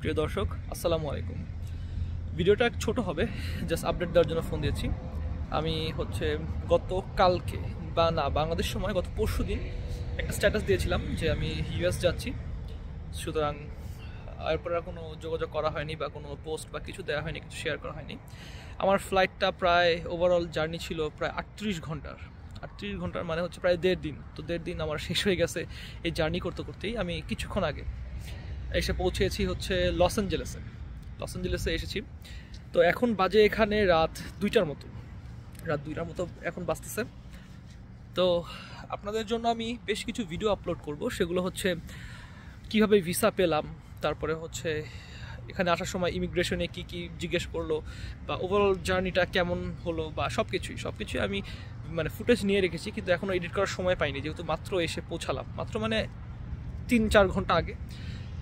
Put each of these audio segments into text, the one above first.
প্রিয় দর্শক আসসালামু আলাইকুম ভিডিওটা ছোট হবে জাস্ট আপডেট দেওয়ার জন্য ফোন দিয়েছি আমি হচ্ছে গত কালকে বা না বাংলাদেশ সময় গত পরশু দিন একটা স্ট্যাটাস দিয়েছিলাম যে আমি ইউএস যাচ্ছি সুতরাং এরপর আর কোনো যোগাযোগ করা হয়নি বা কোনো পোস্ট বা কিছু দেওয়া হয়নি কিছু শেয়ার করা হয়নি আমার ফ্লাইটটা প্রায় ওভারঅল জার্নি ছিল প্রায় আটত্রিশ ঘন্টার আটত্রিশ ঘন্টার মানে হচ্ছে প্রায় দেড় দিন তো দেড় দিন আমার শেষ হয়ে গেছে এই জার্নি করতে করতেই আমি কিছুক্ষণ আগে এসে পৌঁছেছি হচ্ছে লস অ্যাঞ্জেলেসে লস অ্যাঞ্জেলেসে এসেছি তো এখন বাজে এখানে রাত দুইটার মতো রাত দুইটার মতো এখন বাঁচতেছে তো আপনাদের জন্য আমি বেশ কিছু ভিডিও আপলোড করব সেগুলো হচ্ছে কিভাবে ভিসা পেলাম তারপরে হচ্ছে এখানে আসার সময় ইমিগ্রেশনে কি কি জিজ্ঞেস করলো বা ওভারঅল জার্নিটা কেমন হলো বা সব কিছুই সব কিছুই আমি মানে ফুটেজ নিয়ে রেখেছি কিন্তু এখনও এডিট করার সময় পাইনি যেহেতু মাত্র এসে পৌঁছালাম মাত্র মানে তিন চার ঘন্টা আগে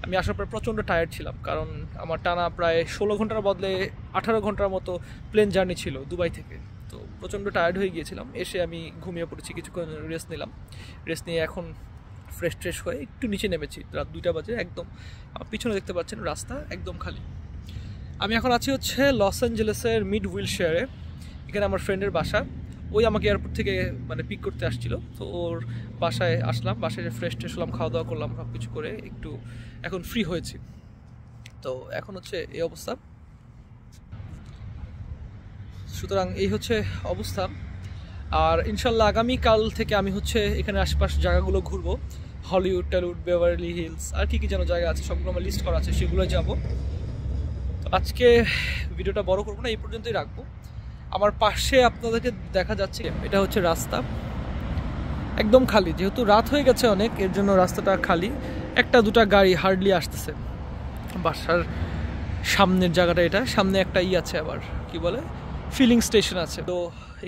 আমি আসার পরে প্রচণ্ড টায়ার্ড ছিলাম কারণ আমার টানা প্রায় ষোলো ঘন্টার বদলে আঠারো ঘন্টার মতো প্লেন জার্নি ছিল দুবাই থেকে তো প্রচণ্ড টায়ার্ড হয়ে গিয়েছিলাম এসে আমি ঘুমিয়ে পড়েছি কিছুক্ষণ রেস্ট নিলাম রেস্ট নিয়ে এখন ফ্রেশ ট্রেশ হয়ে একটু নিচে নেমেছি রাত দুইটা বাজে একদম পিছনে দেখতে পাচ্ছেন রাস্তা একদম খালি আমি এখন আছি হচ্ছে লস অ্যাঞ্জেলেসের মিড হুইল শেয়ারে এখানে আমার ফ্রেন্ডের বাসা ওই আমাকে এয়ারপোর্ট থেকে মানে পিক করতে আসছিল তো ওর বাসায় আসলাম বাসায় ফ্রেশ ট্রেশ হলাম খাওয়া দাওয়া করলাম সব কিছু করে একটু এখন ফ্রি হয়েছি তো এখন হচ্ছে এই অবস্থা সুতরাং এই হচ্ছে অবস্থা আর ইনশাল্লাহ আগামীকাল থেকে আমি হচ্ছে এখানে আশপাশ জায়গাগুলো ঘুরবো হলিউড টলিউড বেভারলি হিলস আর কী কী যেন জায়গা আছে সবগুলো আমার লিস্ট করা আছে সেগুলো যাব আজকে ভিডিওটা বড় করবো না এই পর্যন্তই রাখবো আমার পাশে আপনাদেরকে দেখা যাচ্ছে এটা হচ্ছে রাস্তা একদম খালি যেহেতু রাত হয়ে গেছে অনেক এর জন্য রাস্তাটা খালি একটা দুটা গাড়ি হার্ডলি আসতেছে বাসার সামনের জায়গাটা এটা সামনে একটা ই আছে আবার কি বলে ফিলিং স্টেশন আছে তো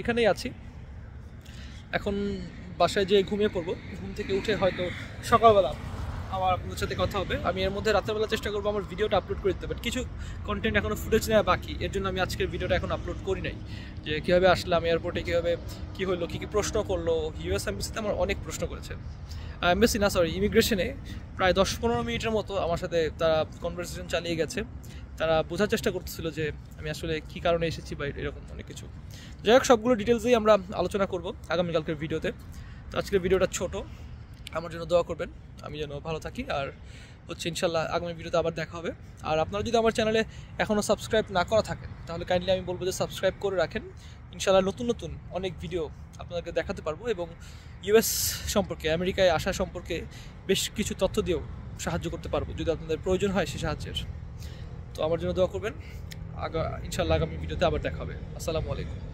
এখানেই আছি এখন বাসায় যেয়ে ঘুমিয়ে পড়বো ঘুম থেকে উঠে হয়তো সকালবেলা আমার আপনাদের সাথে কথা হবে আমি এর মধ্যে রাত্রেবেলা চেষ্টা করবো আমার ভিডিওটা আপলোড করে দিতে বাট কিছু কন্টেন্ট এখনও ফুটেজ নেওয়া বাকি এর জন্য আমি আজকের ভিডিওটা এখন আপলোড করি নাই যে কীভাবে আসলাম এয়ারপোর্টে কীভাবে কী হলো কী কী প্রশ্ন করলো ইউএস এমবিসিতে আমার অনেক প্রশ্ন করেছে এমবেসি না সরি ইমিগ্রেশনে প্রায় দশ পনেরো মিনিটের মতো আমার সাথে তারা কনভারসেশন চালিয়ে গেছে তারা বোঝার চেষ্টা করতেছিল যে আমি আসলে কী কারণে এসেছি বা এরকম অনেক কিছু যাই হোক সবগুলো ডিটেলসেই আমরা আলোচনা করবো আগামীকালকের ভিডিওতে তো আজকের ভিডিওটা ছোটো আমার জন্য দোয়া করবেন আমি যেন ভালো থাকি আর হচ্ছে ইনশাল্লাহ আগামী ভিডিওতে আবার দেখা হবে আর আপনারা যদি আমার চ্যানেলে এখনও সাবস্ক্রাইব না করা থাকেন তাহলে কাইন্ডলি আমি বলবো যে সাবস্ক্রাইব করে রাখেন ইনশাল্লাহ নতুন নতুন অনেক ভিডিও আপনাদেরকে দেখাতে পারবো এবং ইউএস সম্পর্কে আমেরিকায় আসা সম্পর্কে বেশ কিছু তথ্য দিয়েও সাহায্য করতে পারবো যদি আপনাদের প্রয়োজন হয় সে সাহায্যের তো আমার জন্য দোয়া করবেন আগা ইনশাল্লাহ আগামী ভিডিওতে আবার দেখা হবে আসসালামু আলাইকুম